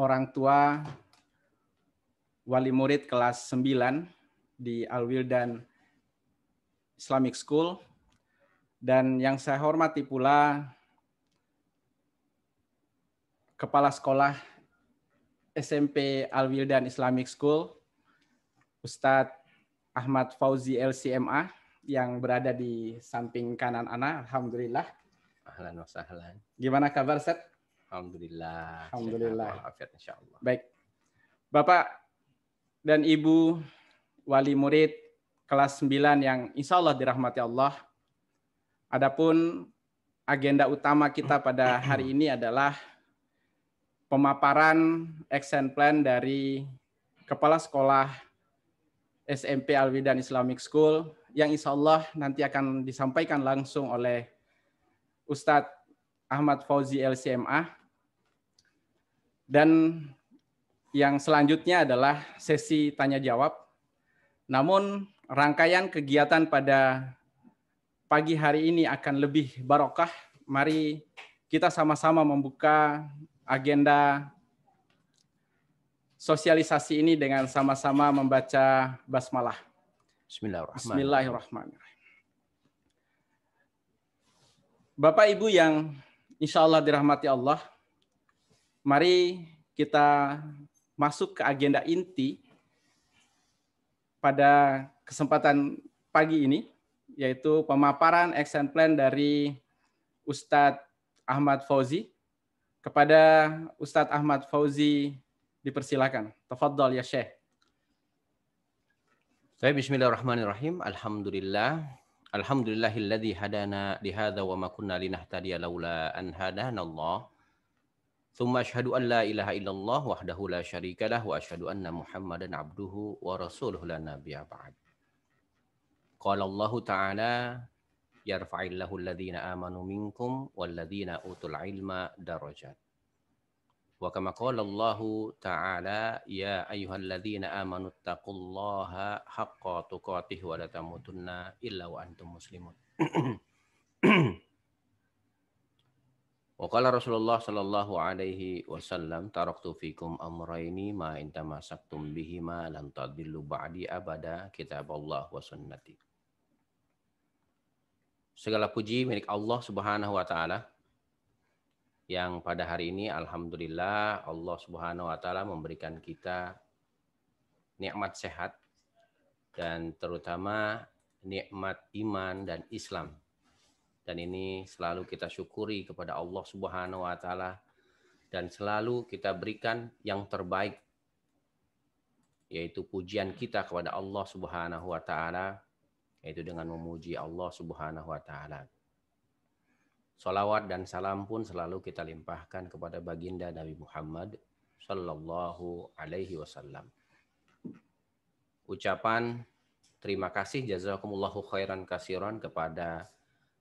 orang tua wali murid kelas 9 di Alwildan Islamic School dan yang saya hormati pula Kepala Sekolah SMP Alwildan Islamic School Ustadz Ahmad Fauzi LCMA yang berada di samping kanan anak, Alhamdulillah. Ahlan wa sahlan. Gimana kabar, Seth? Alhamdulillah. Alhamdulillah. Afiat Allah. Baik. Bapak dan Ibu wali murid kelas 9 yang insya Allah dirahmati Allah. Adapun agenda utama kita pada hari ini adalah pemaparan action plan dari Kepala Sekolah SMP Alwidan Islamic School yang insya Allah nanti akan disampaikan langsung oleh Ustadz Ahmad Fauzi LCMA dan yang selanjutnya adalah sesi tanya jawab. Namun rangkaian kegiatan pada pagi hari ini akan lebih barokah. Mari kita sama-sama membuka agenda sosialisasi ini dengan sama-sama membaca basmalah. Bismillahirrahmanirrahim. Bismillahirrahmanirrahim. Bapak Ibu yang insya Allah dirahmati Allah, mari kita masuk ke agenda inti pada kesempatan pagi ini, yaitu pemaparan action plan dari Ustadz Ahmad Fauzi. Kepada Ustadz Ahmad Fauzi dipersilakan. Tafadhol ya Syekh. Baik, bismillahirrahmanirrahim. Alhamdulillah. Alhamdulillahilladzi hadana lihada wa ma linahtadiya laula an hadana Allah. Thumma asyhadu an la ilaha illallah wahdahu la syarikalah wa asyhadu anna Muhammadan abduhu wa rasuluhu la nabiyya ba'd. Qala Allah Ta'ala yarfa'illahu alladhina amanu minkum walladhina utul ilma darajat. Wa kama qala Allah Ta'ala ya ayyuhalladhina amanu taqullaha haqqa tuqatih wa la tamutunna illa wa antum muslimun. Wakala Rasulullah sallallahu alaihi wasallam taraktu fikum amraini ma inta tamassaktum bihima lan tadillu ba'di abada kita Allah wa sunnati. Segala puji milik Allah Subhanahu wa taala yang pada hari ini alhamdulillah Allah Subhanahu wa taala memberikan kita nikmat sehat dan terutama nikmat iman dan Islam dan ini selalu kita syukuri kepada Allah Subhanahu wa taala dan selalu kita berikan yang terbaik yaitu pujian kita kepada Allah Subhanahu wa taala yaitu dengan memuji Allah Subhanahu wa taala. Salawat dan salam pun selalu kita limpahkan kepada baginda Nabi Muhammad sallallahu alaihi wasallam. Ucapan terima kasih jazakumullahu khairan kasiron kepada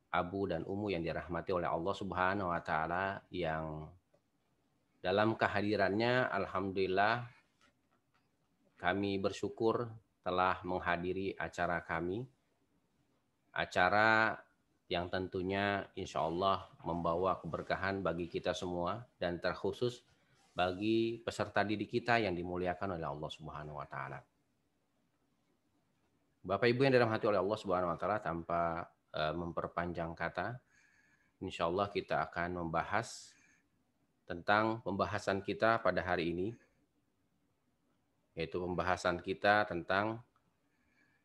Abu dan Umu yang dirahmati oleh Allah Subhanahu wa taala yang dalam kehadirannya alhamdulillah kami bersyukur telah menghadiri acara kami. Acara yang tentunya insya Allah membawa keberkahan bagi kita semua dan terkhusus bagi peserta didik kita yang dimuliakan oleh Allah Subhanahu wa taala. Bapak Ibu yang dalam hati oleh Allah Subhanahu wa taala tanpa Eh, memperpanjang kata. Insya Allah kita akan membahas tentang pembahasan kita pada hari ini, yaitu pembahasan kita tentang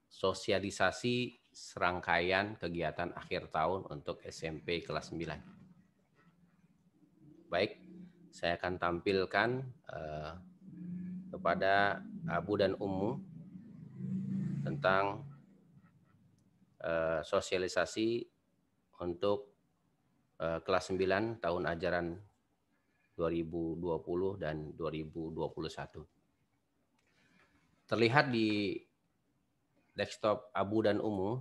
sosialisasi serangkaian kegiatan akhir tahun untuk SMP kelas 9. Baik, saya akan tampilkan eh, kepada Abu dan Ummu tentang Eh, sosialisasi untuk eh, kelas 9 tahun ajaran 2020 dan 2021. Terlihat di desktop Abu dan Umu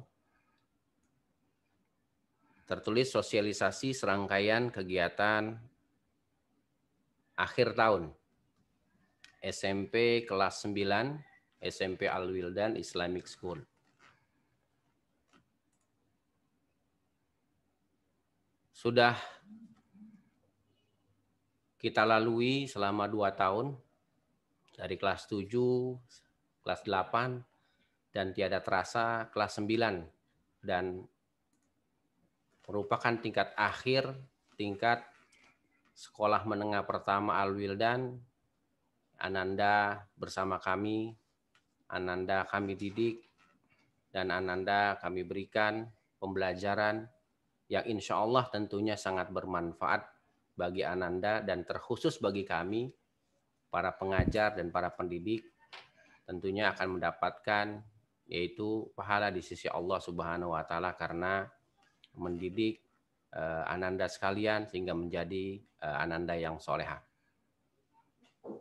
tertulis sosialisasi serangkaian kegiatan akhir tahun SMP kelas 9 SMP Al-Wildan Islamic School. sudah kita lalui selama dua tahun dari kelas 7, kelas 8, dan tiada terasa kelas 9 dan merupakan tingkat akhir tingkat sekolah menengah pertama Alwildan Ananda bersama kami, Ananda kami didik, dan Ananda kami berikan pembelajaran yang insya Allah tentunya sangat bermanfaat bagi Ananda dan terkhusus bagi kami, para pengajar dan para pendidik, tentunya akan mendapatkan yaitu pahala di sisi Allah Subhanahu wa taala karena mendidik eh, ananda sekalian sehingga menjadi eh, ananda yang soleha.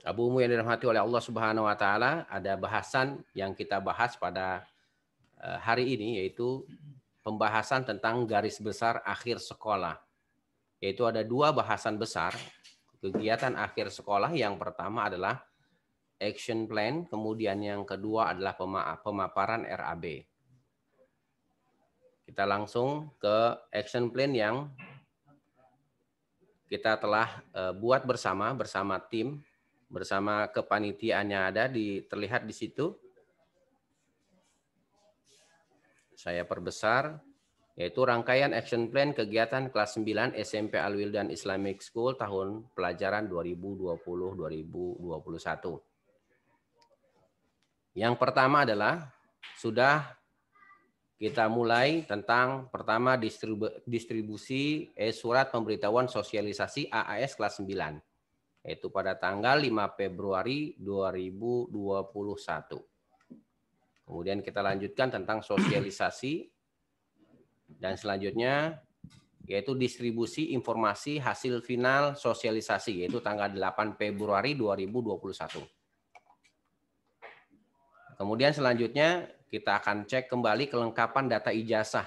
Abu Umu yang dirahmati oleh Allah Subhanahu wa taala, ada bahasan yang kita bahas pada eh, hari ini yaitu pembahasan tentang garis besar akhir sekolah. Yaitu ada dua bahasan besar. Kegiatan akhir sekolah yang pertama adalah action plan, kemudian yang kedua adalah pemaparan RAB. Kita langsung ke action plan yang kita telah eh, buat bersama bersama tim, bersama kepanitiaannya ada di terlihat di situ saya perbesar, yaitu rangkaian action plan kegiatan kelas 9 SMP Alwil dan Islamic School tahun pelajaran 2020-2021. Yang pertama adalah sudah kita mulai tentang pertama distribusi eh, surat pemberitahuan sosialisasi AAS kelas 9 yaitu pada tanggal 5 Februari 2021. Kemudian kita lanjutkan tentang sosialisasi dan selanjutnya yaitu distribusi informasi hasil final sosialisasi yaitu tanggal 8 Februari 2021. Kemudian selanjutnya kita akan cek kembali kelengkapan data ijazah.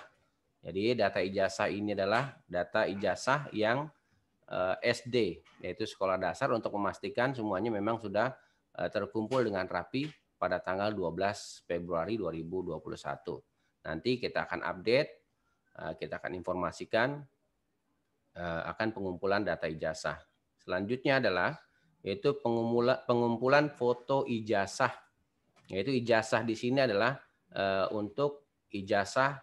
Jadi data ijazah ini adalah data ijazah yang eh, SD yaitu sekolah dasar untuk memastikan semuanya memang sudah eh, terkumpul dengan rapi pada tanggal 12 Februari 2021. Nanti kita akan update, eh, kita akan informasikan eh, akan pengumpulan data ijazah. Selanjutnya adalah yaitu pengumpulan, foto ijazah. Yaitu ijazah di sini adalah eh, untuk ijazah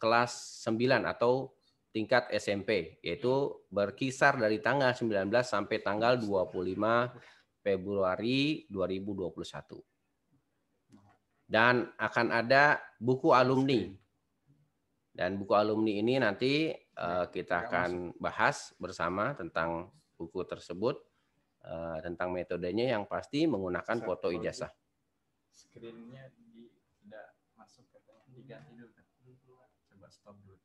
kelas 9 atau tingkat SMP, yaitu berkisar dari tanggal 19 sampai tanggal 25 Februari 2021 dan akan ada buku alumni. Dan buku alumni ini nanti uh, kita akan bahas bersama tentang buku tersebut, uh, tentang metodenya yang pasti menggunakan foto ijazah. Screennya tidak masuk diganti Coba stop dulu.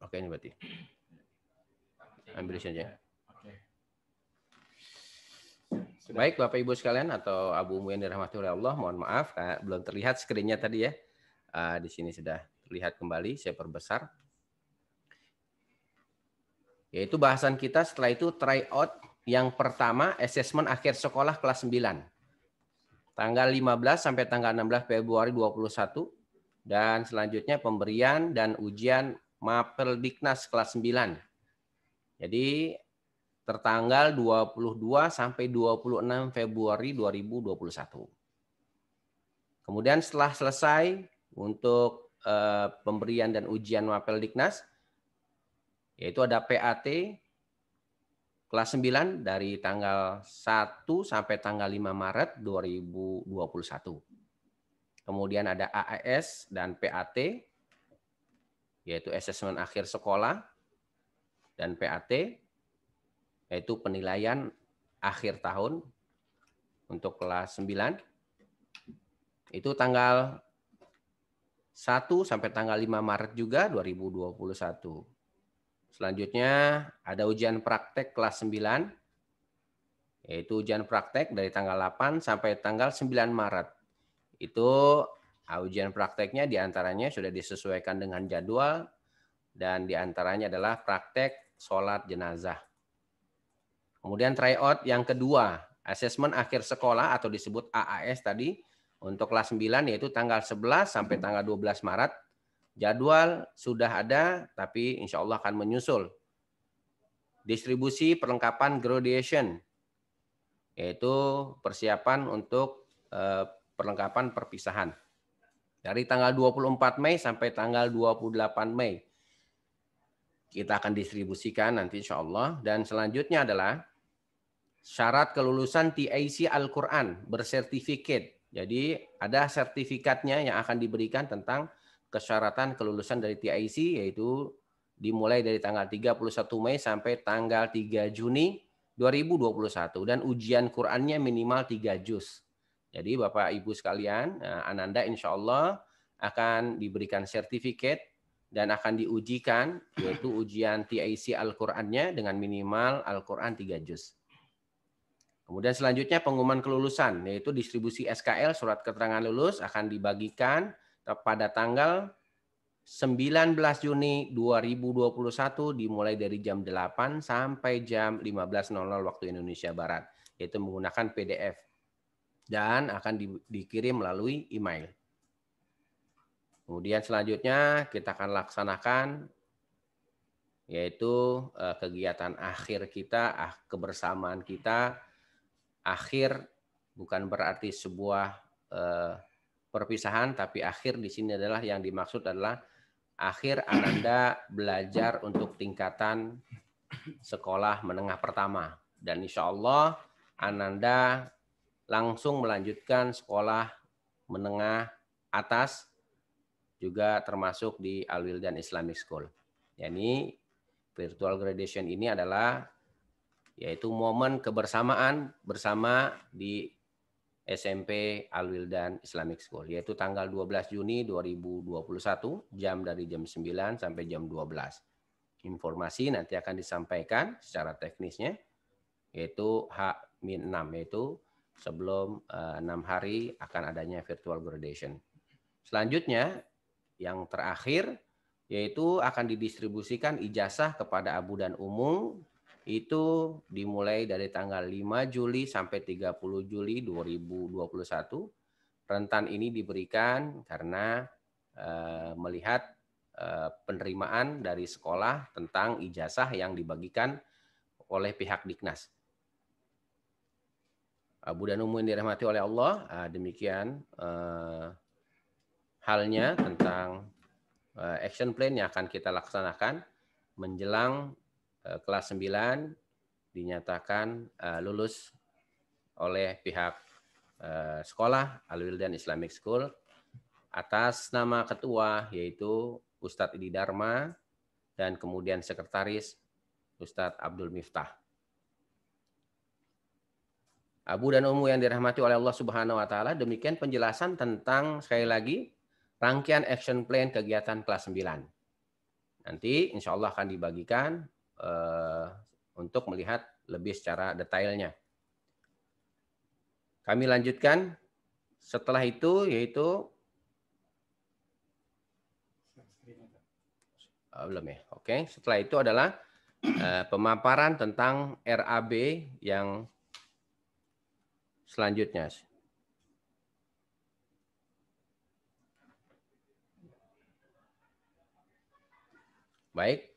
Oke, ini berarti. Ambil saja. Sudah. Baik Bapak Ibu sekalian atau Abu Umu yang dirahmati oleh Allah, mohon maaf eh, belum terlihat screennya tadi ya. Uh, di sini sudah terlihat kembali, saya perbesar. Yaitu bahasan kita setelah itu try out yang pertama assessment akhir sekolah kelas 9. Tanggal 15 sampai tanggal 16 Februari 21 dan selanjutnya pemberian dan ujian Mapel Diknas kelas 9. Jadi tertanggal 22 sampai 26 Februari 2021. Kemudian setelah selesai untuk eh, pemberian dan ujian Diknas, yaitu ada PAT kelas 9 dari tanggal 1 sampai tanggal 5 Maret 2021. Kemudian ada AAS dan PAT yaitu asesmen akhir sekolah dan PAT yaitu penilaian akhir tahun untuk kelas 9 itu tanggal 1 sampai tanggal 5 Maret juga 2021. Selanjutnya ada ujian praktek kelas 9 yaitu ujian praktek dari tanggal 8 sampai tanggal 9 Maret. Itu ah, ujian prakteknya diantaranya sudah disesuaikan dengan jadwal dan diantaranya adalah praktek sholat jenazah. Kemudian tryout yang kedua, assessment akhir sekolah atau disebut AAS tadi untuk kelas 9 yaitu tanggal 11 sampai tanggal 12 Maret. Jadwal sudah ada tapi insya Allah akan menyusul. Distribusi perlengkapan graduation yaitu persiapan untuk eh, perlengkapan perpisahan. Dari tanggal 24 Mei sampai tanggal 28 Mei kita akan distribusikan nanti insya Allah. Dan selanjutnya adalah syarat kelulusan TIC Al-Quran bersertifikat. Jadi ada sertifikatnya yang akan diberikan tentang kesyaratan kelulusan dari TIC yaitu dimulai dari tanggal 31 Mei sampai tanggal 3 Juni 2021 dan ujian Qur'annya minimal 3 juz. Jadi Bapak Ibu sekalian, eh, Ananda insya Allah akan diberikan sertifikat dan akan diujikan yaitu ujian TIC Al-Qur'annya dengan minimal Al-Qur'an 3 juz. Kemudian selanjutnya pengumuman kelulusan, yaitu distribusi SKL surat keterangan lulus akan dibagikan pada tanggal 19 Juni 2021 dimulai dari jam 8 sampai jam 15.00 waktu Indonesia Barat, yaitu menggunakan PDF dan akan di, dikirim melalui email. Kemudian selanjutnya kita akan laksanakan yaitu eh, kegiatan akhir kita, ah, kebersamaan kita akhir bukan berarti sebuah eh, perpisahan, tapi akhir di sini adalah yang dimaksud adalah akhir Ananda belajar untuk tingkatan sekolah menengah pertama. Dan insya Allah Ananda langsung melanjutkan sekolah menengah atas juga termasuk di Alwildan Islamic School. Yani virtual graduation ini adalah yaitu momen kebersamaan bersama di SMP Alwildan Islamic School yaitu tanggal 12 Juni 2021 jam dari jam 9 sampai jam 12. Informasi nanti akan disampaikan secara teknisnya yaitu H-6 yaitu sebelum eh, enam hari akan adanya virtual graduation. Selanjutnya yang terakhir yaitu akan didistribusikan ijazah kepada abu dan umum itu dimulai dari tanggal 5 Juli sampai 30 Juli 2021. Rentan ini diberikan karena eh, melihat eh, penerimaan dari sekolah tentang ijazah yang dibagikan oleh pihak Diknas. Abu dan Umu yang dirahmati oleh Allah, ah, demikian eh, halnya tentang action plan yang akan kita laksanakan menjelang Eh, kelas 9 dinyatakan eh, lulus oleh pihak eh, sekolah Al-Wildan Islamic School atas nama ketua yaitu Ustadz Idi Dharma dan kemudian sekretaris Ustadz Abdul Miftah. Abu dan Umu yang dirahmati oleh Allah Subhanahu wa taala, demikian penjelasan tentang sekali lagi rangkaian action plan kegiatan kelas 9. Nanti Insyaallah akan dibagikan Eh, untuk melihat lebih secara detailnya. Kami lanjutkan setelah itu yaitu oh, belum ya. Oke, setelah itu adalah eh, pemaparan tentang RAB yang selanjutnya. Baik,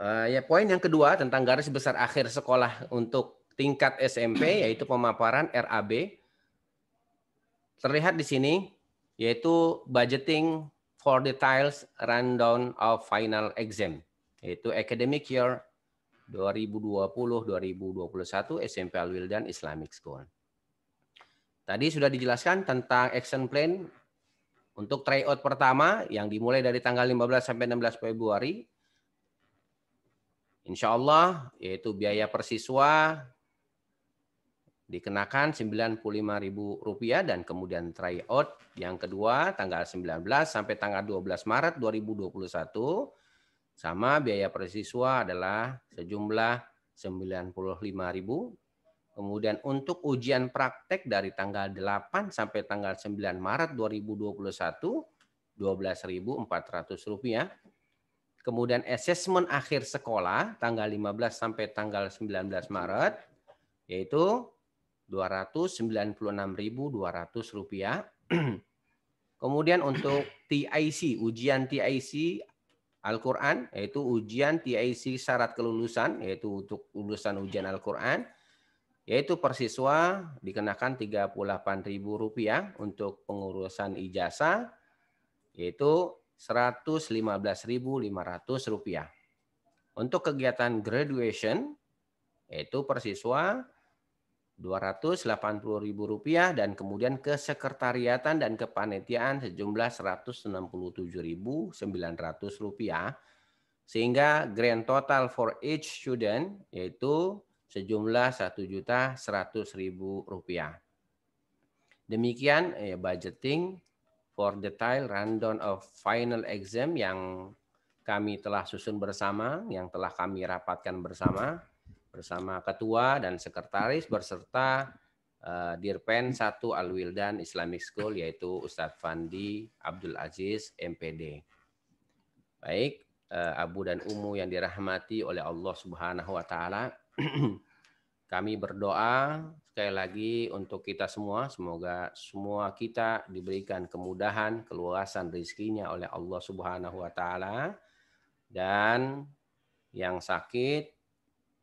Uh, ya poin yang kedua tentang garis besar akhir sekolah untuk tingkat SMP yaitu pemaparan RAB terlihat di sini yaitu budgeting for details rundown of final exam yaitu academic year 2020-2021 SMP Alwil dan Islamic School. Tadi sudah dijelaskan tentang action plan untuk tryout pertama yang dimulai dari tanggal 15 sampai 16 Februari Insya Allah, yaitu biaya per siswa dikenakan Rp95.000 dan kemudian tryout yang kedua tanggal 19 sampai tanggal 12 Maret 2021 sama biaya per siswa adalah sejumlah rp 95.000. Kemudian untuk ujian praktek dari tanggal 8 sampai tanggal 9 Maret 2021 rp 12.400 kemudian assessment akhir sekolah tanggal 15 sampai tanggal 19 Maret yaitu 296.200 rupiah. Kemudian untuk TIC, ujian TIC Al-Qur'an yaitu ujian TIC syarat kelulusan yaitu untuk lulusan ujian Al-Qur'an yaitu persiswa dikenakan Rp38.000 untuk pengurusan ijazah yaitu Rp115.500. Untuk kegiatan graduation yaitu persiswa Rp280.000 dan kemudian ke sekretariatan dan kepanitiaan sejumlah Rp167.900 sehingga grand total for each student yaitu sejumlah Rp1.100.000. Demikian ya, budgeting for detail rundown of final exam yang kami telah susun bersama, yang telah kami rapatkan bersama, bersama ketua dan sekretaris berserta uh, Dirpen 1 Alwildan Islamic School yaitu Ustadz Fandi Abdul Aziz MPD. Baik, uh, Abu dan Umu yang dirahmati oleh Allah Subhanahu wa taala. Kami berdoa sekali lagi untuk kita semua, semoga semua kita diberikan kemudahan, keluasan rezekinya oleh Allah Subhanahu wa taala dan yang sakit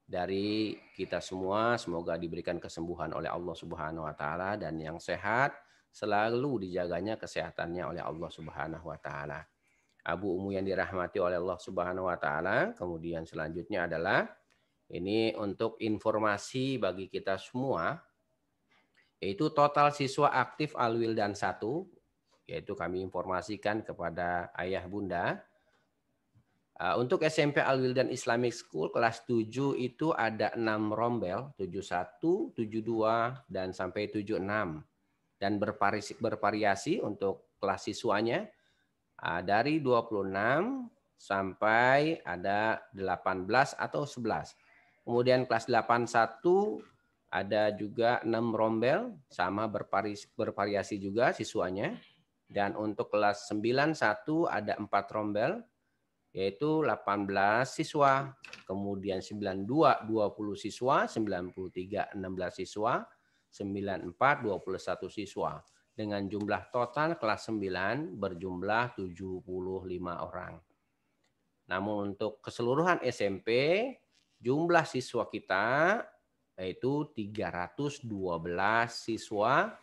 dari kita semua semoga diberikan kesembuhan oleh Allah Subhanahu wa taala dan yang sehat selalu dijaganya kesehatannya oleh Allah Subhanahu wa taala. Abu Umu yang dirahmati oleh Allah Subhanahu wa taala, kemudian selanjutnya adalah ini untuk informasi bagi kita semua, yaitu total siswa aktif Alwil dan satu, yaitu kami informasikan kepada ayah bunda. Ah, untuk SMP Alwil dan Islamic School kelas 7 itu ada enam rombel, tujuh satu, tujuh dua dan sampai tujuh enam, Dan bervariasi, bervariasi untuk kelas siswanya ah, dari 26 sampai ada 18 atau 11 Kemudian kelas 81 ada juga 6 rombel sama berparis, bervariasi juga siswanya. Dan untuk kelas 91 ada 4 rombel yaitu 18 siswa, kemudian 92 20 siswa, 93 16 siswa, 94 21 siswa. Dengan jumlah total kelas 9 berjumlah 75 orang. Namun untuk keseluruhan SMP jumlah siswa kita yaitu 312 siswa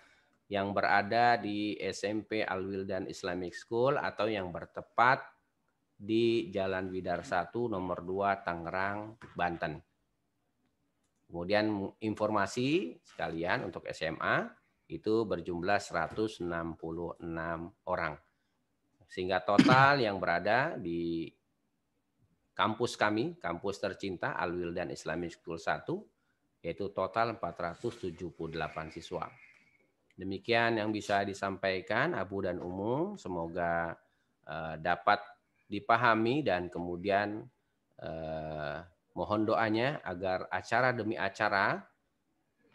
yang berada di SMP Alwil dan Islamic School atau yang bertepat di Jalan Widar 1 nomor 2 Tangerang, Banten. Kemudian informasi sekalian untuk SMA itu berjumlah 166 orang. Sehingga total yang berada di kampus kami, kampus tercinta Alwil dan Islamic School 1, yaitu total 478 siswa. Demikian yang bisa disampaikan Abu dan Umum. Semoga eh, dapat dipahami dan kemudian eh, mohon doanya agar acara demi acara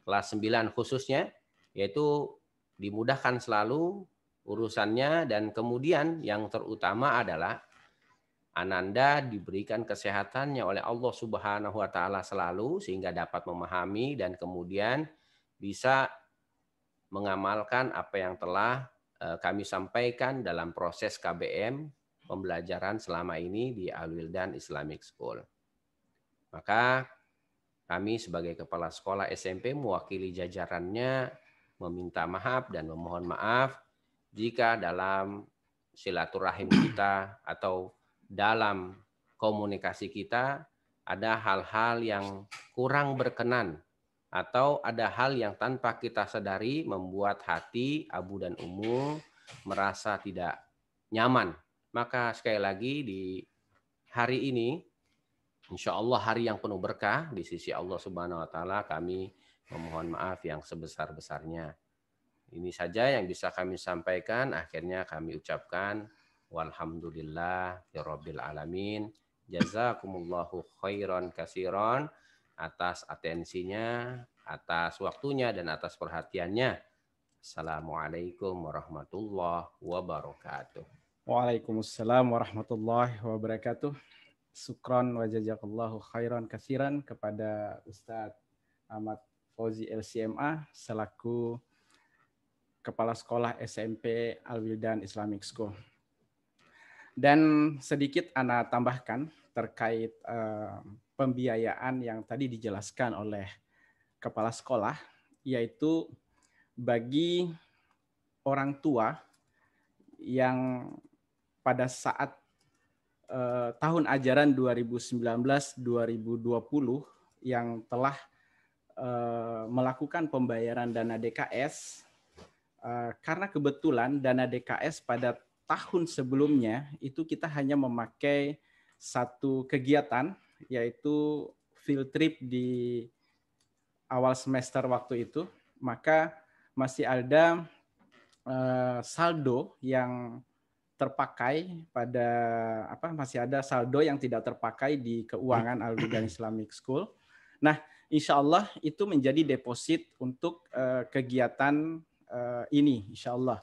kelas 9 khususnya yaitu dimudahkan selalu urusannya dan kemudian yang terutama adalah Ananda diberikan kesehatannya oleh Allah Subhanahu wa taala selalu sehingga dapat memahami dan kemudian bisa mengamalkan apa yang telah eh, kami sampaikan dalam proses KBM pembelajaran selama ini di Alwildan Islamic School. Maka kami sebagai kepala sekolah SMP mewakili jajarannya meminta maaf dan memohon maaf jika dalam silaturahim kita atau dalam komunikasi kita ada hal-hal yang kurang berkenan atau ada hal yang tanpa kita sadari membuat hati abu dan umum merasa tidak nyaman. Maka sekali lagi di hari ini, insya Allah hari yang penuh berkah di sisi Allah Subhanahu Wa Taala kami memohon maaf yang sebesar besarnya. Ini saja yang bisa kami sampaikan. Akhirnya kami ucapkan Walhamdulillah ya rabbil alamin. Jazakumullahu khairan kasiron atas atensinya, atas waktunya dan atas perhatiannya. Assalamualaikum warahmatullahi wabarakatuh. Waalaikumsalam warahmatullahi wabarakatuh. Sukron wa jazakallahu khairan kasiran kepada Ustadz Ahmad Fauzi LCMA selaku Kepala Sekolah SMP Alwildan Islamic School. Dan sedikit Ana tambahkan terkait uh, pembiayaan yang tadi dijelaskan oleh kepala sekolah, yaitu bagi orang tua yang pada saat uh, tahun ajaran 2019-2020 yang telah uh, melakukan pembayaran dana DKS uh, karena kebetulan dana DKS pada tahun sebelumnya itu kita hanya memakai satu kegiatan yaitu field trip di awal semester waktu itu, maka masih ada uh, saldo yang terpakai pada apa masih ada saldo yang tidak terpakai di keuangan Al Bidan Islamic School. Nah, insya Allah itu menjadi deposit untuk uh, kegiatan uh, ini, insya Allah.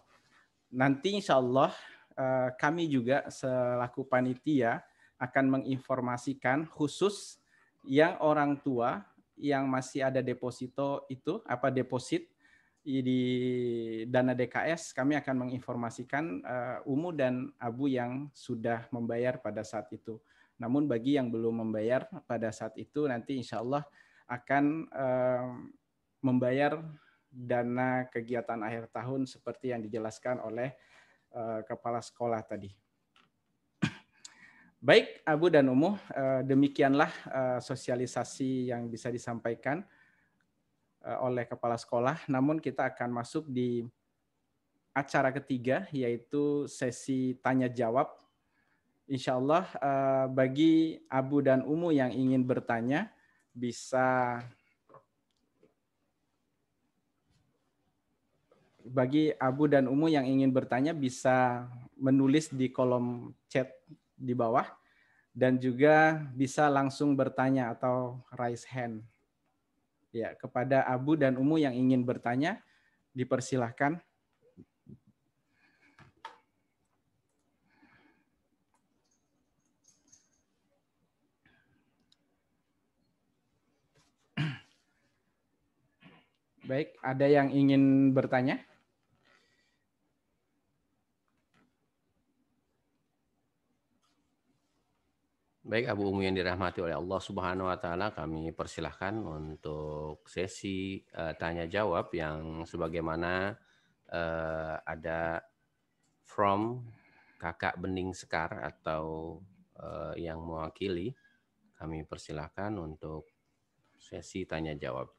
Nanti insya Allah Eh, kami juga selaku panitia akan menginformasikan khusus yang orang tua yang masih ada deposito itu apa deposit di dana DKS kami akan menginformasikan uh, Umu dan Abu yang sudah membayar pada saat itu. Namun bagi yang belum membayar pada saat itu nanti insya Allah akan uh, membayar dana kegiatan akhir tahun seperti yang dijelaskan oleh Eh, kepala sekolah tadi. Baik, Abu dan Umuh, eh, demikianlah eh, sosialisasi yang bisa disampaikan oleh kepala sekolah. Namun kita akan masuk di acara ketiga, yaitu sesi tanya jawab. Insya Allah bagi Abu dan Umuh yang ingin bertanya bisa bagi Abu dan Umu yang ingin bertanya bisa menulis di kolom chat di bawah dan juga bisa langsung bertanya atau raise hand. Ya, kepada Abu dan Umu yang ingin bertanya dipersilahkan. Baik, ada yang ingin bertanya? Baik Abu Umi yang dirahmati oleh Allah Subhanahu wa taala, kami persilahkan untuk sesi uh, tanya jawab yang sebagaimana uh, ada from Kakak Bening Sekar atau uh, yang mewakili. Kami persilahkan untuk sesi tanya jawab.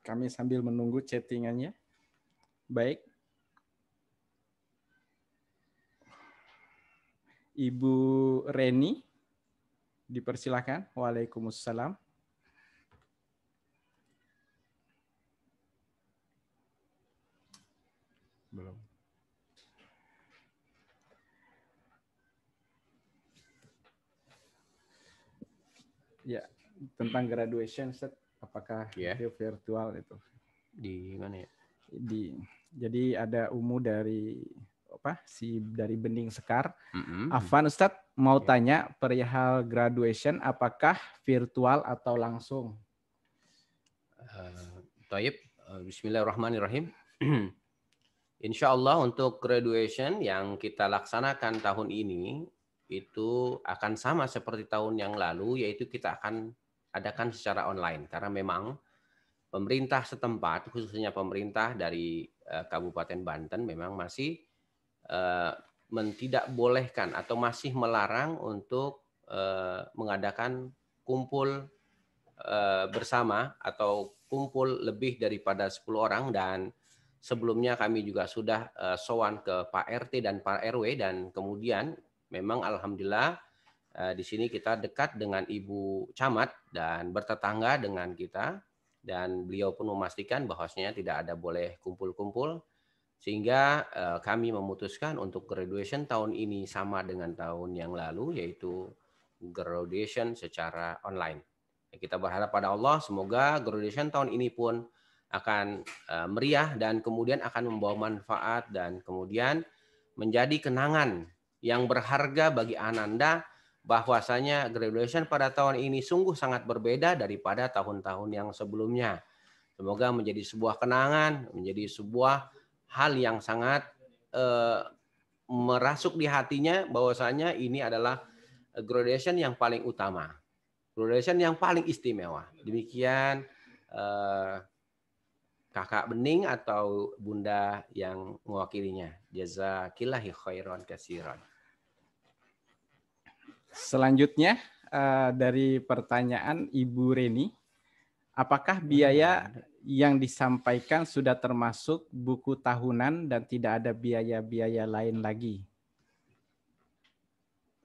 Kami sambil menunggu chattingannya. Baik. Ibu Reni, Dipersilakan. Waalaikumsalam. Belum. Ya, tentang graduation set apakah yeah. itu virtual itu? Di mana ya? Di jadi ada umum dari apa si dari Bening Sekar. Mm-hmm. Afan Ustadz mau yeah. tanya perihal graduation apakah virtual atau langsung? Uh, Taib, eh, Bismillahirrahmanirrahim. Insya Allah untuk graduation yang kita laksanakan tahun ini itu akan sama seperti tahun yang lalu, yaitu kita akan adakan secara online karena memang pemerintah setempat, khususnya pemerintah dari eh, Kabupaten Banten, memang masih Eh, tidak bolehkan atau masih melarang untuk eh, mengadakan kumpul eh, bersama atau kumpul lebih daripada 10 orang dan sebelumnya kami juga sudah sowan ke Pak RT dan Pak RW dan kemudian memang alhamdulillah di sini kita dekat dengan Ibu Camat dan bertetangga dengan kita dan beliau pun memastikan bahwasanya tidak ada boleh kumpul-kumpul sehingga eh, kami memutuskan untuk graduation tahun ini sama dengan tahun yang lalu yaitu graduation secara online. Kita berharap pada Allah semoga graduation tahun ini pun akan eh, meriah dan kemudian akan membawa manfaat dan kemudian menjadi kenangan yang berharga bagi Ananda bahwasanya graduation pada tahun ini sungguh sangat berbeda daripada tahun-tahun yang sebelumnya. Semoga menjadi sebuah kenangan, menjadi sebuah hal yang sangat eh, merasuk di hatinya bahwasanya ini adalah graduation yang paling utama, graduation yang paling istimewa. Demikian eh, kakak bening atau bunda yang mewakilinya. Jazakillahi khairan kasiron. Selanjutnya eh, dari pertanyaan Ibu Reni, apakah biaya hmm yang disampaikan sudah termasuk buku tahunan dan tidak ada biaya-biaya lain lagi.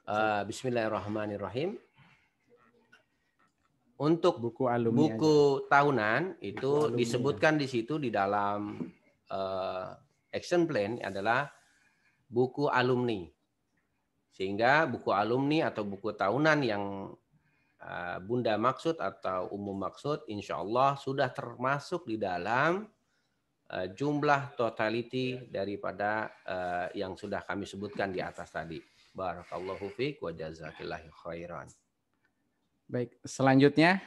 Uh, Bismillahirrahmanirrahim. Untuk buku alumni buku aja. tahunan itu buku disebutkan ya. di situ di dalam uh, action plan adalah buku alumni. Sehingga buku alumni atau buku tahunan yang Eh, bunda Maksud atau Umum Maksud, insya Allah sudah termasuk di dalam eh, jumlah totality daripada eh, yang sudah kami sebutkan di atas tadi. Barakallahu fiq wa jazakillahi khairan. Baik, selanjutnya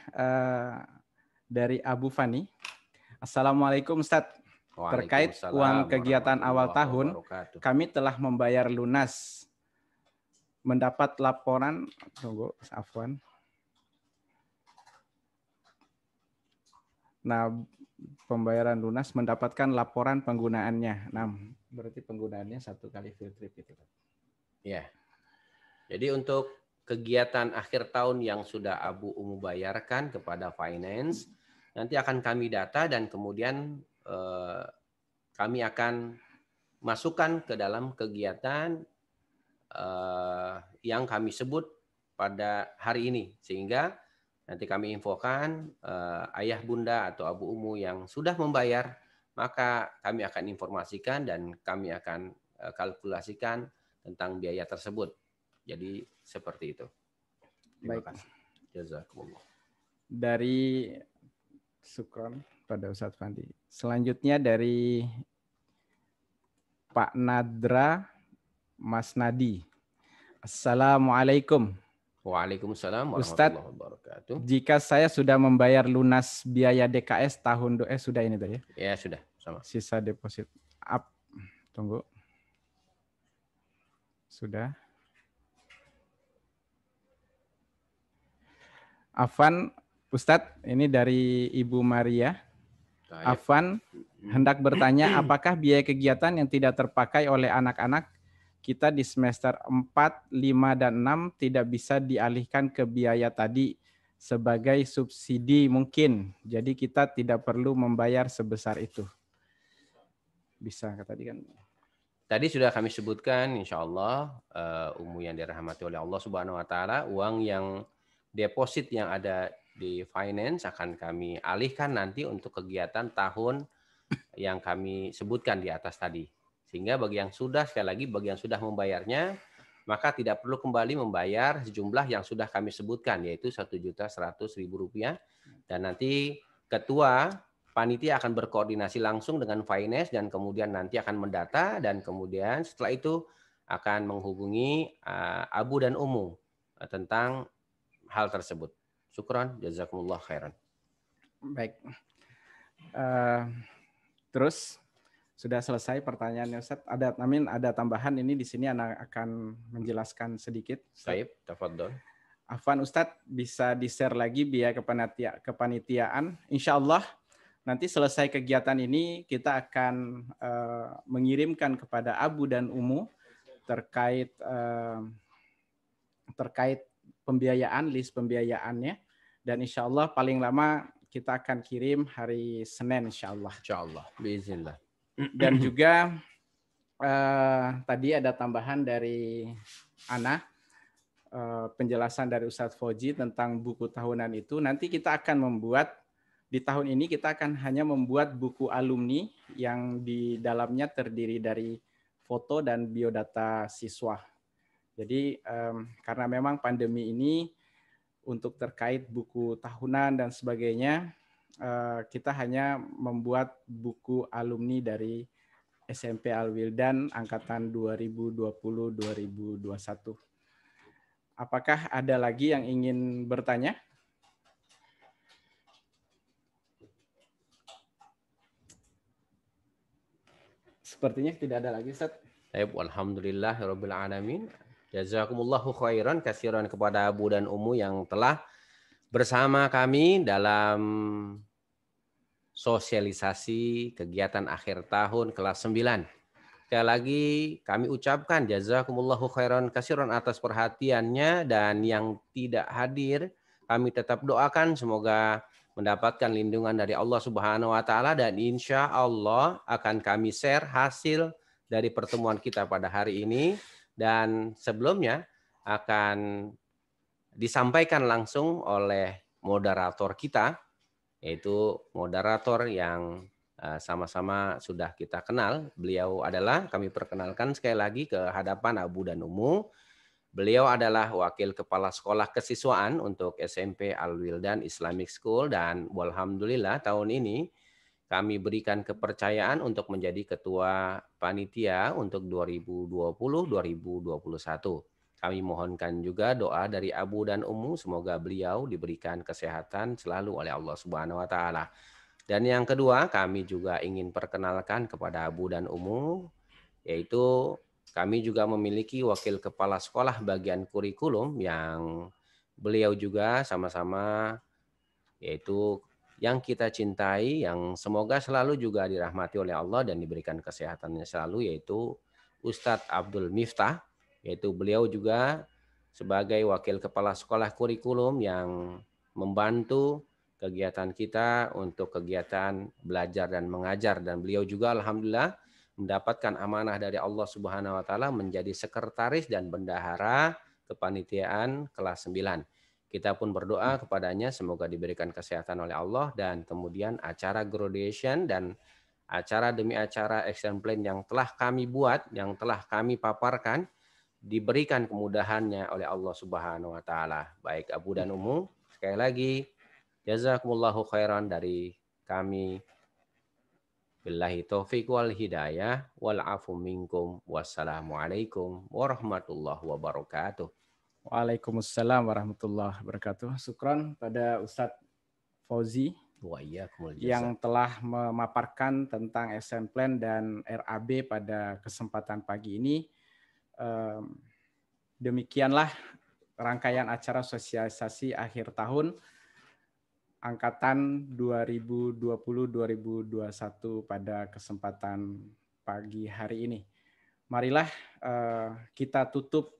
dari Abu Fani. Assalamualaikum Ustaz. Terkait uang kegiatan awal tahun, kami telah membayar lunas. Mendapat laporan, tunggu, Afwan Nah, pembayaran lunas mendapatkan laporan penggunaannya. Nah, berarti penggunaannya satu kali field trip itu. Ya. Jadi untuk kegiatan akhir tahun yang sudah Abu Umu bayarkan kepada finance, nanti akan kami data dan kemudian eh, kami akan masukkan ke dalam kegiatan eh, yang kami sebut pada hari ini. Sehingga Nanti kami infokan eh, ayah bunda atau abu umu yang sudah membayar, maka kami akan informasikan dan kami akan eh, kalkulasikan tentang biaya tersebut. Jadi seperti itu. Terima kasih. Dari Sukron pada Ustadz Fandi. Selanjutnya dari Pak Nadra Mas Nadi. Assalamualaikum. Waalaikumsalam Ustadz, wabarakatuh. Jika saya sudah membayar lunas biaya DKS tahun doa eh sudah ini tadi ya? Ya sudah sama. Sisa deposit up tunggu sudah. Afan Ustadz, ini dari Ibu Maria. Afan hendak bertanya apakah biaya kegiatan yang tidak terpakai oleh anak-anak kita di semester 4, 5, dan 6 tidak bisa dialihkan ke biaya tadi sebagai subsidi mungkin. Jadi kita tidak perlu membayar sebesar itu. Bisa tadi kan. Tadi sudah kami sebutkan insya Allah uh, eh, umum yang dirahmati oleh Allah Subhanahu wa taala, uang yang deposit yang ada di finance akan kami alihkan nanti untuk kegiatan tahun yang kami sebutkan di atas tadi sehingga bagi yang sudah sekali lagi bagi yang sudah membayarnya maka tidak perlu kembali membayar sejumlah yang sudah kami sebutkan yaitu Rp1.100.000 dan nanti ketua panitia akan berkoordinasi langsung dengan finance dan kemudian nanti akan mendata dan kemudian setelah itu akan menghubungi uh, Abu dan Umum eh, tentang hal tersebut. Syukron, jazakumullah khairan. Baik. Uh, terus sudah selesai pertanyaannya Ustaz. Ada Amin ada tambahan ini di sini anak akan menjelaskan sedikit. Baik, tafadhol. Afwan Ustadz bisa di-share lagi biaya kepanitia kepanitiaan. Insya Allah nanti selesai kegiatan ini kita akan uh, mengirimkan kepada Abu dan Umu terkait uh, terkait pembiayaan list pembiayaannya dan insya Allah paling lama kita akan kirim hari Senin insya Allah. Insya Allah. Bismillah. Dan juga uh, tadi ada tambahan dari Ana uh, penjelasan dari Ustadz Foji tentang buku tahunan itu. Nanti kita akan membuat di tahun ini kita akan hanya membuat buku alumni yang di dalamnya terdiri dari foto dan biodata siswa. Jadi um, karena memang pandemi ini untuk terkait buku tahunan dan sebagainya Eh, kita hanya membuat buku alumni dari SMP Alwildan angkatan 2020-2021. Apakah ada lagi yang ingin bertanya? Sepertinya tidak ada lagi, Ustaz. Baik, alhamdulillah alamin. Jazakumullahu khairan kasiran kepada Abu dan Umu yang telah bersama kami dalam sosialisasi kegiatan akhir tahun kelas 9. Sekali lagi kami ucapkan jazakumullahu khairan kasiron atas perhatiannya dan yang tidak hadir kami tetap doakan semoga mendapatkan lindungan dari Allah Subhanahu wa taala dan insya Allah akan kami share hasil dari pertemuan kita pada hari ini dan sebelumnya akan disampaikan langsung oleh moderator kita, yaitu moderator yang eh, sama-sama sudah kita kenal. Beliau adalah, kami perkenalkan sekali lagi ke hadapan Abu dan Umu. Beliau adalah Wakil Kepala Sekolah Kesiswaan untuk SMP Al-Wildan Islamic School dan Alhamdulillah tahun ini kami berikan kepercayaan untuk menjadi Ketua Panitia untuk 2020-2021. Kami mohonkan juga doa dari Abu dan Ummu semoga beliau diberikan kesehatan selalu oleh Allah Subhanahu wa taala. Dan yang kedua, kami juga ingin perkenalkan kepada Abu dan Ummu yaitu kami juga memiliki wakil kepala sekolah bagian kurikulum yang beliau juga sama-sama yaitu yang kita cintai yang semoga selalu juga dirahmati oleh Allah dan diberikan kesehatannya selalu yaitu Ustadz Abdul Miftah yaitu beliau juga sebagai wakil kepala sekolah kurikulum yang membantu kegiatan kita untuk kegiatan belajar dan mengajar dan beliau juga alhamdulillah mendapatkan amanah dari Allah Subhanahu wa taala menjadi sekretaris dan bendahara kepanitiaan kelas 9. Kita pun berdoa kepadanya semoga diberikan kesehatan oleh Allah dan kemudian acara graduation dan acara demi acara action plan yang telah kami buat, yang telah kami paparkan diberikan kemudahannya oleh Allah Subhanahu wa taala. Baik Abu dan Umu, sekali lagi jazakumullahu khairan dari kami. Billahi taufiq wal hidayah wal afu minkum. Wassalamualaikum warahmatullahi wabarakatuh. Waalaikumsalam warahmatullahi wabarakatuh. Sukron pada Ustadz Fauzi yang telah memaparkan tentang SN plan dan RAB pada kesempatan pagi ini demikianlah rangkaian acara sosialisasi akhir tahun angkatan 2020-2021 pada kesempatan pagi hari ini. Marilah eh, kita tutup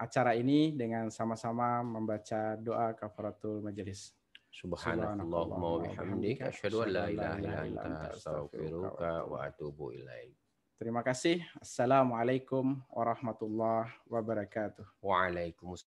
acara ini dengan sama-sama membaca doa kafaratul majelis. Subhanallahumma wa bihamdika asyhadu an la ilaha illa anta astaghfiruka wa atuubu ilaik. Terima kasih. Assalamualaikum warahmatullahi wabarakatuh. Waalaikumsalam.